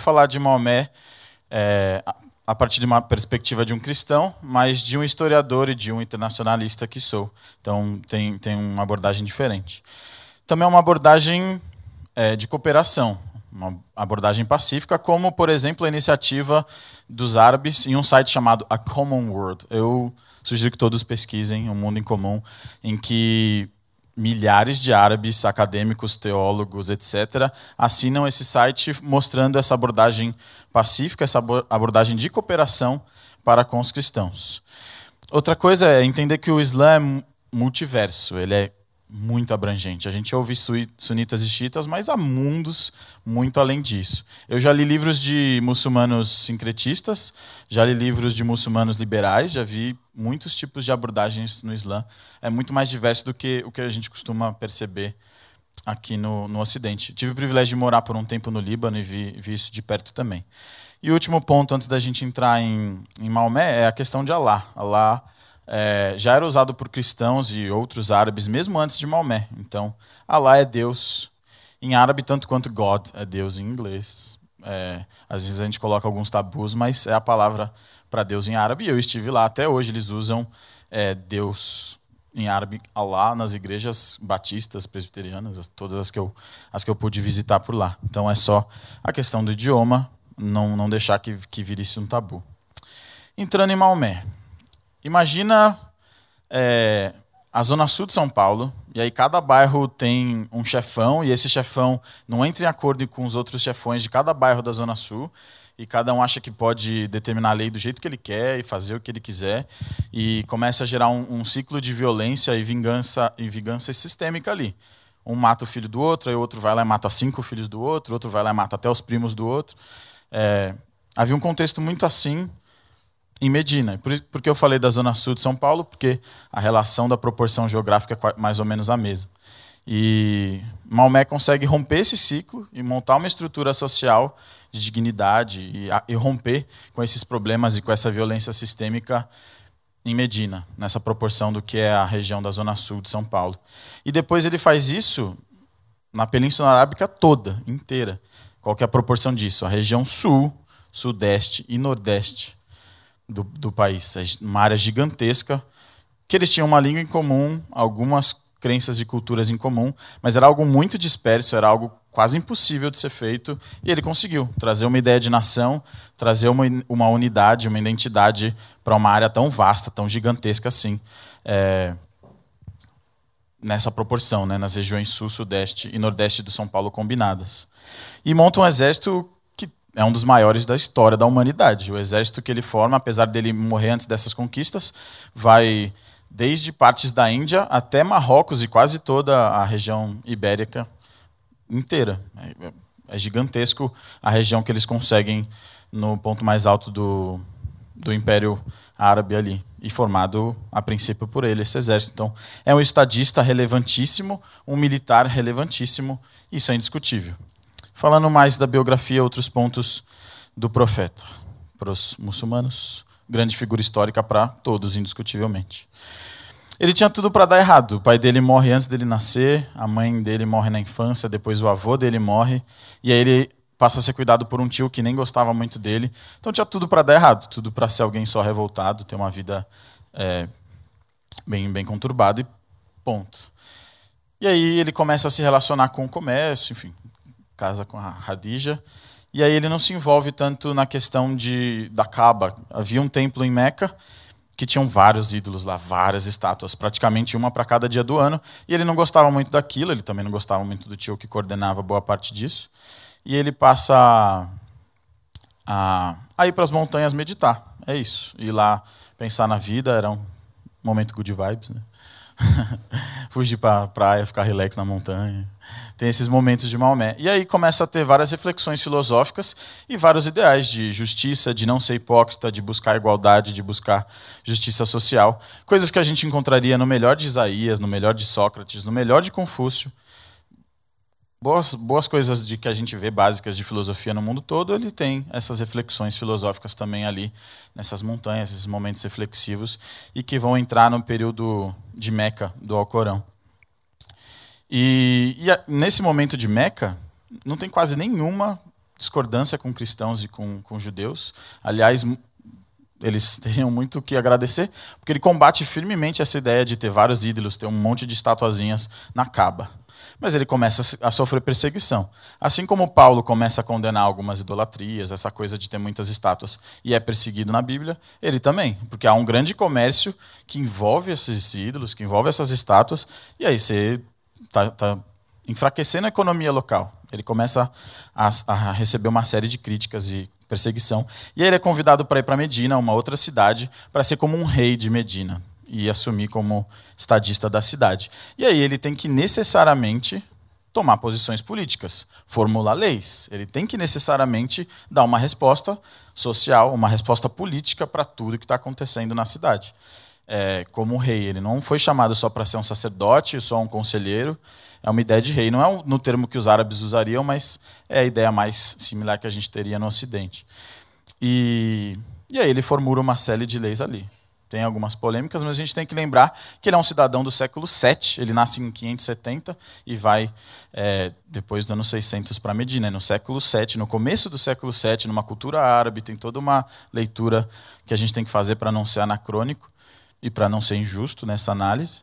falar de Maomé é, a partir de uma perspectiva de um cristão, mas de um historiador e de um internacionalista que sou. Então tem, tem uma abordagem diferente. Também é uma abordagem é, de cooperação, uma abordagem pacífica, como, por exemplo, a iniciativa dos árabes em um site chamado A Common World. Eu sugiro que todos pesquisem Um Mundo em Comum, em que milhares de árabes, acadêmicos, teólogos, etc., assinam esse site mostrando essa abordagem pacífica, essa abordagem de cooperação para com os cristãos. Outra coisa é entender que o Islã é multiverso, ele é muito abrangente. A gente ouve sunitas e xiitas, mas há mundos muito além disso. Eu já li livros de muçulmanos sincretistas, já li livros de muçulmanos liberais, já vi muitos tipos de abordagens no Islã. É muito mais diverso do que o que a gente costuma perceber aqui no, no Ocidente. Tive o privilégio de morar por um tempo no Líbano e vi, vi isso de perto também. E o último ponto, antes da gente entrar em, em Maomé, é a questão de Alá. Allah é, já era usado por cristãos e outros árabes mesmo antes de Maomé. Então, Allah é Deus em árabe, tanto quanto God é Deus em inglês. É, às vezes a gente coloca alguns tabus, mas é a palavra para Deus em árabe. Eu estive lá até hoje, eles usam é, Deus em árabe, Allah, nas igrejas batistas, presbiterianas, todas as que, eu, as que eu pude visitar por lá. Então é só a questão do idioma, não, não deixar que, que virisse um tabu. Entrando em Maomé, Imagina é, a zona sul de São Paulo, e aí cada bairro tem um chefão, e esse chefão não entra em acordo com os outros chefões de cada bairro da zona sul, e cada um acha que pode determinar a lei do jeito que ele quer e fazer o que ele quiser, e começa a gerar um, um ciclo de violência e vingança, e vingança sistêmica ali. Um mata o filho do outro, aí o outro vai lá e mata cinco filhos do outro, outro vai lá e mata até os primos do outro. É, havia um contexto muito assim em Medina. Por, que eu falei da Zona Sul de São Paulo? Porque a relação da proporção geográfica é mais ou menos a mesma. E Maomé consegue romper esse ciclo e montar uma estrutura social de dignidade e, a, e romper com esses problemas e com essa violência sistêmica em Medina, nessa proporção do que é a região da Zona Sul de São Paulo. E depois ele faz isso na Península Arábica toda, inteira. Qual que é a proporção disso? A região Sul, Sudeste e Nordeste do, do país. É uma área gigantesca, que eles tinham uma língua em comum, algumas crenças e culturas em comum, mas era algo muito disperso, era algo quase impossível de ser feito, e ele conseguiu trazer uma ideia de nação, trazer uma, uma unidade, uma identidade para uma área tão vasta, tão gigantesca assim, é, nessa proporção, né, nas regiões sul, sudeste e nordeste do São Paulo combinadas. E monta um exército é um dos maiores da história da humanidade. O exército que ele forma, apesar dele morrer antes dessas conquistas, vai desde partes da Índia até Marrocos e quase toda a região ibérica inteira. É, é gigantesco a região que eles conseguem no ponto mais alto do, do Império Árabe ali. E formado, a princípio, por ele, esse exército. Então, é um estadista relevantíssimo, um militar relevantíssimo, isso é indiscutível falando mais da biografia, outros pontos do profeta. Para os muçulmanos, grande figura histórica para todos, indiscutivelmente. Ele tinha tudo para dar errado. O pai dele morre antes dele nascer, a mãe dele morre na infância, depois o avô dele morre, e aí ele passa a ser cuidado por um tio que nem gostava muito dele. Então tinha tudo para dar errado, tudo para ser alguém só revoltado, ter uma vida é, bem, bem conturbada e ponto. E aí ele começa a se relacionar com o comércio, enfim, casa com a Hadija. E aí ele não se envolve tanto na questão de, da Kaaba. Havia um templo em Meca que tinham vários ídolos lá, várias estátuas, praticamente uma para cada dia do ano. E ele não gostava muito daquilo, ele também não gostava muito do tio que coordenava boa parte disso. E ele passa a, a, ir para as montanhas meditar. É isso. Ir lá pensar na vida, era um momento good vibes, né? Fugir para a praia, ficar relax na montanha. Tem esses momentos de Maomé. E aí começa a ter várias reflexões filosóficas e vários ideais de justiça, de não ser hipócrita, de buscar igualdade, de buscar justiça social. Coisas que a gente encontraria no melhor de Isaías, no melhor de Sócrates, no melhor de Confúcio. Boas, boas coisas de que a gente vê básicas de filosofia no mundo todo, ele tem essas reflexões filosóficas também ali, nessas montanhas, esses momentos reflexivos, e que vão entrar no período de Meca, do Alcorão. E, e a, nesse momento de Meca, não tem quase nenhuma discordância com cristãos e com, com judeus. Aliás, eles teriam muito que agradecer, porque ele combate firmemente essa ideia de ter vários ídolos, ter um monte de estatuazinhas na Caba mas ele começa a sofrer perseguição. Assim como Paulo começa a condenar algumas idolatrias, essa coisa de ter muitas estátuas e é perseguido na Bíblia, ele também, porque há um grande comércio que envolve esses ídolos, que envolve essas estátuas, e aí você está tá enfraquecendo a economia local. Ele começa a, a receber uma série de críticas e perseguição. E aí ele é convidado para ir para Medina, uma outra cidade, para ser como um rei de Medina e assumir como estadista da cidade. E aí ele tem que necessariamente tomar posições políticas, formular leis. Ele tem que necessariamente dar uma resposta social, uma resposta política para tudo que está acontecendo na cidade. É, como rei, ele não foi chamado só para ser um sacerdote, só um conselheiro. É uma ideia de rei. Não é um, no termo que os árabes usariam, mas é a ideia mais similar que a gente teria no Ocidente. E, e aí ele formula uma série de leis ali tem algumas polêmicas, mas a gente tem que lembrar que ele é um cidadão do século VII, ele nasce em 570 e vai é, depois do ano 600 para Medina, né? no século VII, no começo do século VII, numa cultura árabe, tem toda uma leitura que a gente tem que fazer para não ser anacrônico e para não ser injusto nessa análise.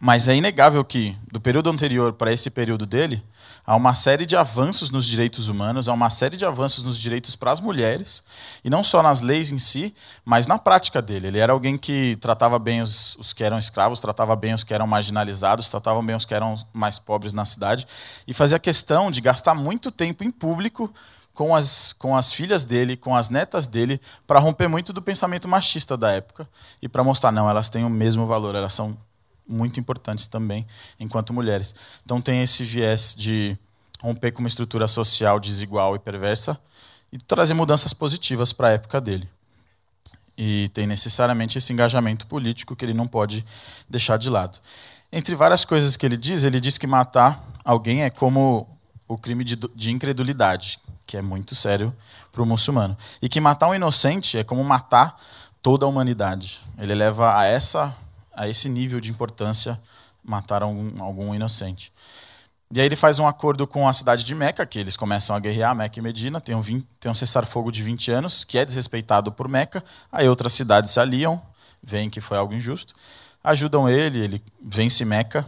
Mas é inegável que, do período anterior para esse período dele, Há uma série de avanços nos direitos humanos, há uma série de avanços nos direitos para as mulheres, e não só nas leis em si, mas na prática dele. Ele era alguém que tratava bem os, os que eram escravos, tratava bem os que eram marginalizados, tratava bem os que eram mais pobres na cidade, e fazia questão de gastar muito tempo em público com as, com as filhas dele, com as netas dele, para romper muito do pensamento machista da época e para mostrar, não, elas têm o mesmo valor, elas são muito importantes também enquanto mulheres. Então tem esse viés de romper com uma estrutura social desigual e perversa e trazer mudanças positivas para a época dele. E tem necessariamente esse engajamento político que ele não pode deixar de lado. Entre várias coisas que ele diz, ele diz que matar alguém é como o crime de, de incredulidade, que é muito sério para o muçulmano. E que matar um inocente é como matar toda a humanidade. Ele leva a essa a esse nível de importância matar algum, algum inocente. E aí ele faz um acordo com a cidade de Meca, que eles começam a guerrear, Meca e Medina, tem um, tem um cessar-fogo de 20 anos, que é desrespeitado por Meca, aí outras cidades se aliam, veem que foi algo injusto, ajudam ele, ele vence Meca,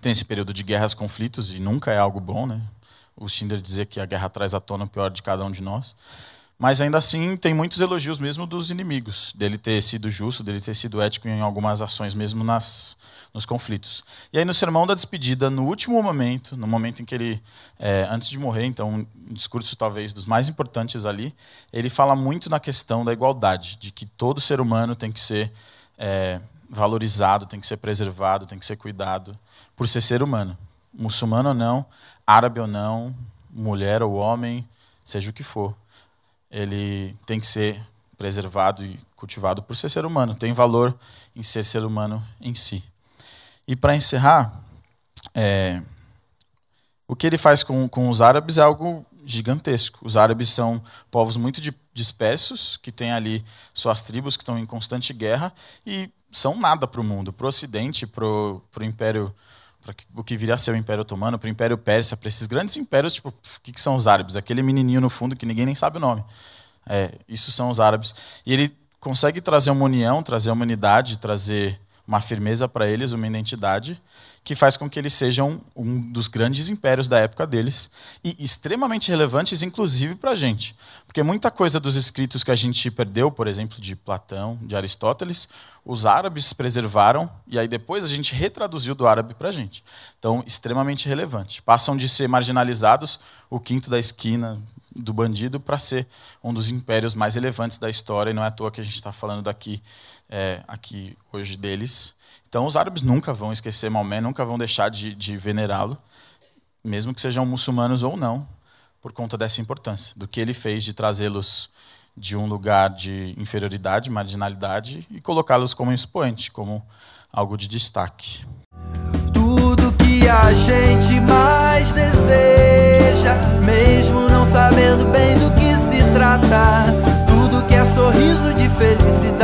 tem esse período de guerras, conflitos, e nunca é algo bom, né? O Schindler dizia que a guerra traz à tona o pior de cada um de nós. Mas ainda assim, tem muitos elogios mesmo dos inimigos, dele ter sido justo, dele ter sido ético em algumas ações, mesmo nas, nos conflitos. E aí, no sermão da despedida, no último momento, no momento em que ele, é, antes de morrer, então, um discurso talvez dos mais importantes ali, ele fala muito na questão da igualdade, de que todo ser humano tem que ser é, valorizado, tem que ser preservado, tem que ser cuidado, por ser ser humano. Muçulmano ou não, árabe ou não, mulher ou homem, seja o que for ele tem que ser preservado e cultivado por ser ser humano, tem valor em ser ser humano em si. E para encerrar, é, o que ele faz com, com os árabes é algo gigantesco. Os árabes são povos muito dispersos, que têm ali suas tribos que estão em constante guerra e são nada para o mundo, para o Ocidente, para o Império para o que viria a ser o Império Otomano, para o Império Persa, para esses grandes impérios, tipo, o que, que, são os árabes? Aquele menininho no fundo que ninguém nem sabe o nome. É, isso são os árabes. E ele consegue trazer uma união, trazer uma unidade, trazer uma firmeza para eles, uma identidade, que faz com que eles sejam um dos grandes impérios da época deles e extremamente relevantes, inclusive para a gente. Porque muita coisa dos escritos que a gente perdeu, por exemplo, de Platão, de Aristóteles, os árabes preservaram e aí depois a gente retraduziu do árabe para a gente. Então, extremamente relevante. Passam de ser marginalizados, o quinto da esquina do bandido, para ser um dos impérios mais relevantes da história, e não é à toa que a gente está falando daqui é, aqui hoje deles. Então, os árabes nunca vão esquecer Maomé, nunca vão deixar de, de venerá-lo, mesmo que sejam muçulmanos ou não por conta dessa importância, do que ele fez de trazê-los de um lugar de inferioridade, marginalidade e colocá-los como expoente, como algo de destaque. Tudo que a gente mais deseja, mesmo não sabendo bem do que se trata, tudo que é sorriso de felicidade